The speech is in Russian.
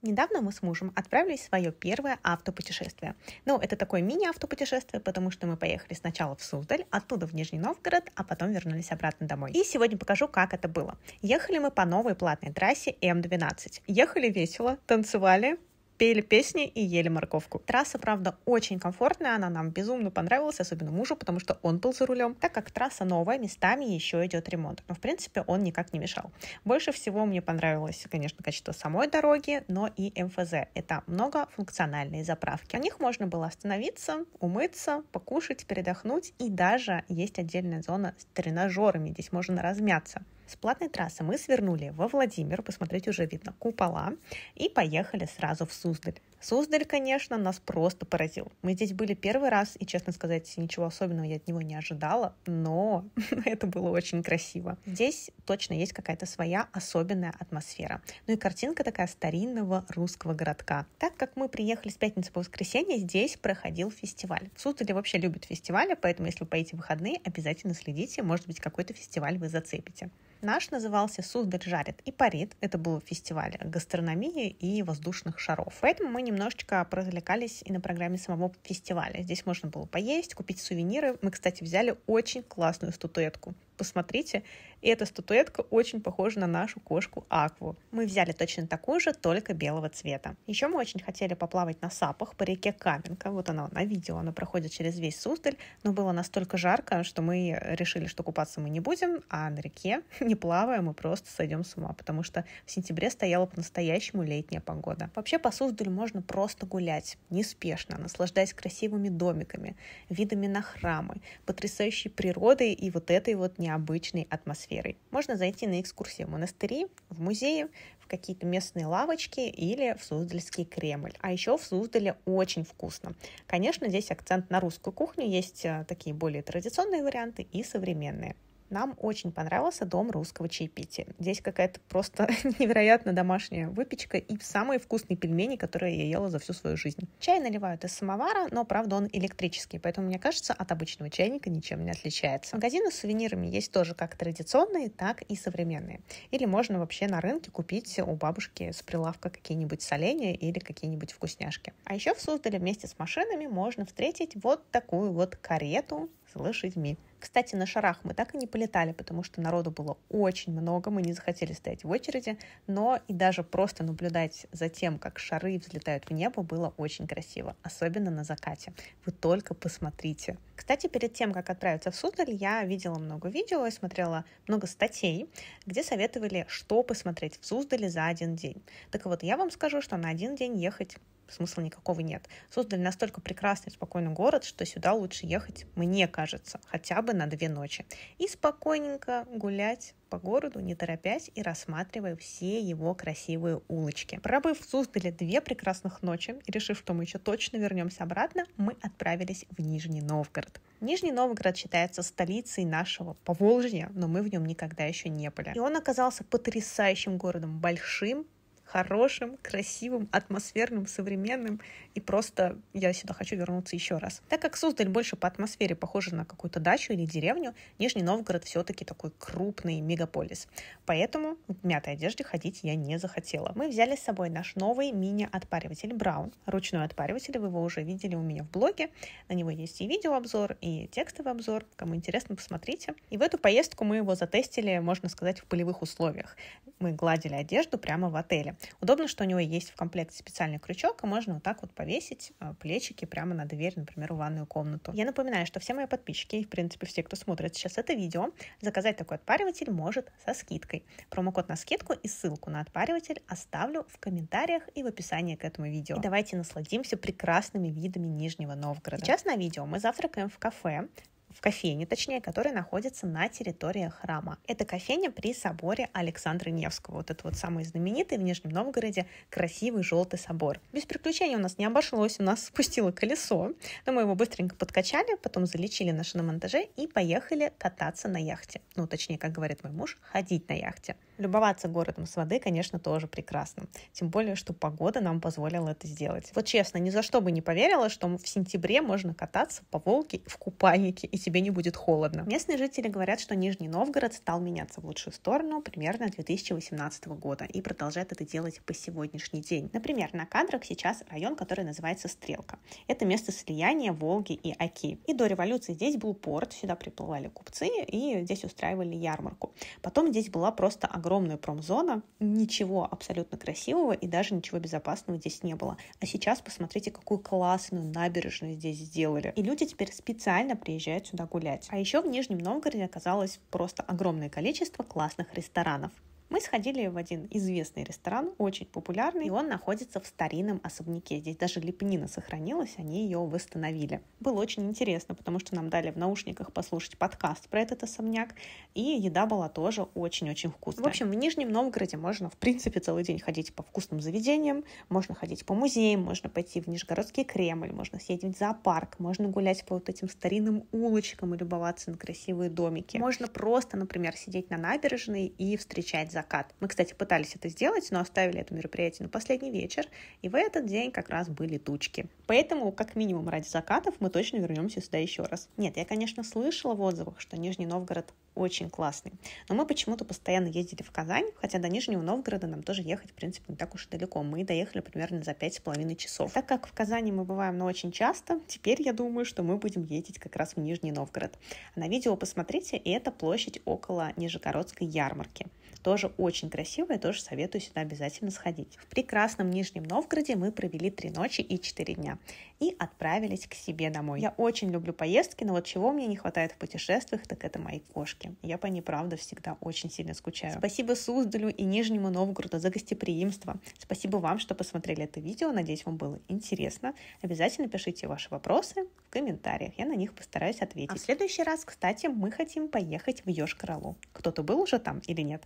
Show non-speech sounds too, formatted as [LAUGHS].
Недавно мы с мужем отправились в свое первое автопутешествие. Ну, это такое мини-автопутешествие, потому что мы поехали сначала в Суздаль, оттуда в Нижний Новгород, а потом вернулись обратно домой. И сегодня покажу, как это было. Ехали мы по новой платной трассе М12. Ехали весело, танцевали, пели песни и ели морковку. Трасса, правда, очень комфортная, она нам безумно понравилась, особенно мужу, потому что он был за рулем, так как трасса новая, местами еще идет ремонт. Но, в принципе, он никак не мешал. Больше всего мне понравилось, конечно, качество самой дороги, но и МФЗ. Это многофункциональные заправки. На них можно было остановиться, умыться, покушать, передохнуть, и даже есть отдельная зона с тренажерами. Здесь можно размяться. С платной трассы мы свернули во Владимир, посмотреть уже видно купола, и поехали сразу в Суздаль. Суздаль, конечно, нас просто поразил. Мы здесь были первый раз, и, честно сказать, ничего особенного я от него не ожидала, но [LAUGHS] это было очень красиво. Здесь точно есть какая-то своя особенная атмосфера. Ну и картинка такая старинного русского городка. Так как мы приехали с пятницы по воскресенье, здесь проходил фестиваль. В Суздале вообще любят фестивали, поэтому если вы поедете в выходные, обязательно следите, может быть, какой-то фестиваль вы зацепите. Наш назывался «Суздаль жарит и парит». Это был фестиваль гастрономии и воздушных шаров. Поэтому мы немножечко поразвлекались и на программе самого фестиваля. Здесь можно было поесть, купить сувениры. Мы, кстати, взяли очень классную статуэтку. Посмотрите, эта статуэтка очень похожа на нашу кошку Акву. Мы взяли точно такую же, только белого цвета. Еще мы очень хотели поплавать на сапах по реке Каменка. Вот она на видео, она проходит через весь Суздаль. Но было настолько жарко, что мы решили, что купаться мы не будем, а на реке, [LAUGHS] не плавая, мы просто сойдем с ума, потому что в сентябре стояла по-настоящему летняя погода. Вообще по Суздаль можно просто гулять, неспешно, наслаждаясь красивыми домиками, видами на храмы, потрясающей природой и вот этой вот не необычной атмосферой. Можно зайти на экскурсии в монастыри, в музеи, в какие-то местные лавочки или в Суздальский Кремль. А еще в Суздале очень вкусно. Конечно, здесь акцент на русскую кухню, есть э, такие более традиционные варианты и современные. Нам очень понравился дом русского чаепития. Здесь какая-то просто [LAUGHS] невероятно домашняя выпечка и самые вкусные пельмени, которые я ела за всю свою жизнь. Чай наливают из самовара, но, правда, он электрический, поэтому, мне кажется, от обычного чайника ничем не отличается. Магазины с сувенирами есть тоже как традиционные, так и современные. Или можно вообще на рынке купить у бабушки с прилавка какие-нибудь соленья или какие-нибудь вкусняшки. А еще в Суздале вместе с машинами можно встретить вот такую вот карету с лошадьми. Кстати, на шарах мы так и не полетали, потому что народу было очень много, мы не захотели стоять в очереди, но и даже просто наблюдать за тем, как шары взлетают в небо, было очень красиво, особенно на закате. Вы только посмотрите. Кстати, перед тем, как отправиться в Суздаль, я видела много видео и смотрела много статей, где советовали, что посмотреть в Суздале за один день. Так вот, я вам скажу, что на один день ехать смысла никакого нет. Создали настолько прекрасный, спокойный город, что сюда лучше ехать, мне кажется, хотя бы на две ночи. И спокойненько гулять по городу, не торопясь и рассматривая все его красивые улочки. Пробыв в Суздале две прекрасных ночи и решив, что мы еще точно вернемся обратно, мы отправились в Нижний Новгород. Нижний Новгород считается столицей нашего Поволжья, но мы в нем никогда еще не были. И он оказался потрясающим городом, большим, хорошим, красивым, атмосферным, современным. И просто я сюда хочу вернуться еще раз. Так как Суздаль больше по атмосфере похожа на какую-то дачу или деревню, Нижний Новгород все-таки такой крупный мегаполис. Поэтому в мятой одежде ходить я не захотела. Мы взяли с собой наш новый мини-отпариватель Браун. Ручной отпариватель, вы его уже видели у меня в блоге. На него есть и видеообзор, и текстовый обзор. Кому интересно, посмотрите. И в эту поездку мы его затестили, можно сказать, в полевых условиях. Мы гладили одежду прямо в отеле. Удобно, что у него есть в комплекте специальный крючок, и можно вот так вот повесить а, плечики прямо на дверь, например, в ванную комнату. Я напоминаю, что все мои подписчики, и в принципе все, кто смотрит сейчас это видео, заказать такой отпариватель может со скидкой. Промокод на скидку и ссылку на отпариватель оставлю в комментариях и в описании к этому видео. И давайте насладимся прекрасными видами Нижнего Новгорода. Сейчас на видео мы завтракаем в кафе, в кофейне, точнее, которая находится на территории храма. Это кофейня при соборе Александра Невского. Вот это вот самый знаменитый в Нижнем Новгороде красивый желтый собор. Без приключений у нас не обошлось, у нас [LAUGHS] спустило колесо, но мы его быстренько подкачали, потом залечили на шиномонтаже и поехали кататься на яхте. Ну, точнее, как говорит мой муж, ходить на яхте. Любоваться городом с воды, конечно, тоже прекрасно. Тем более, что погода нам позволила это сделать. Вот честно, ни за что бы не поверила, что в сентябре можно кататься по Волге в купальнике и и тебе не будет холодно. Местные жители говорят, что Нижний Новгород стал меняться в лучшую сторону примерно 2018 года и продолжает это делать по сегодняшний день. Например, на кадрах сейчас район, который называется Стрелка. Это место слияния Волги и Оки. И до революции здесь был порт, сюда приплывали купцы и здесь устраивали ярмарку. Потом здесь была просто огромная промзона, ничего абсолютно красивого и даже ничего безопасного здесь не было. А сейчас посмотрите, какую классную набережную здесь сделали. И люди теперь специально приезжают сюда гулять. А еще в Нижнем Новгороде оказалось просто огромное количество классных ресторанов. Мы сходили в один известный ресторан, очень популярный, и он находится в старинном особняке. Здесь даже лепнина сохранилась, они ее восстановили. Было очень интересно, потому что нам дали в наушниках послушать подкаст про этот особняк, и еда была тоже очень-очень вкусная. В общем, в Нижнем Новгороде можно, в принципе, целый день ходить по вкусным заведениям, можно ходить по музеям, можно пойти в Нижегородский Кремль, можно съездить в зоопарк, можно гулять по вот этим старинным улочкам и любоваться на красивые домики. Можно просто, например, сидеть на набережной и встречать закат. Мы, кстати, пытались это сделать, но оставили это мероприятие на последний вечер, и в этот день как раз были тучки. Поэтому, как минимум, ради закатов мы точно вернемся сюда еще раз. Нет, я, конечно, слышала в отзывах, что Нижний Новгород очень классный. Но мы почему-то постоянно ездили в Казань, хотя до Нижнего Новгорода нам тоже ехать, в принципе, не так уж и далеко. Мы доехали примерно за пять с половиной часов. Так как в Казани мы бываем, но ну, очень часто, теперь я думаю, что мы будем ездить как раз в Нижний Новгород. На видео посмотрите, и это площадь около Нижегородской ярмарки. Тоже очень красивая, тоже советую сюда обязательно сходить. В прекрасном Нижнем Новгороде мы провели три ночи и четыре дня и отправились к себе домой. Я очень люблю поездки, но вот чего мне не хватает в путешествиях, так это мои кошки девушки. Я по ней, правда, всегда очень сильно скучаю. Спасибо Суздалю и Нижнему Новгороду за гостеприимство. Спасибо вам, что посмотрели это видео. Надеюсь, вам было интересно. Обязательно пишите ваши вопросы в комментариях. Я на них постараюсь ответить. А в следующий раз, кстати, мы хотим поехать в Ёж-Королу. Кто-то был уже там или нет?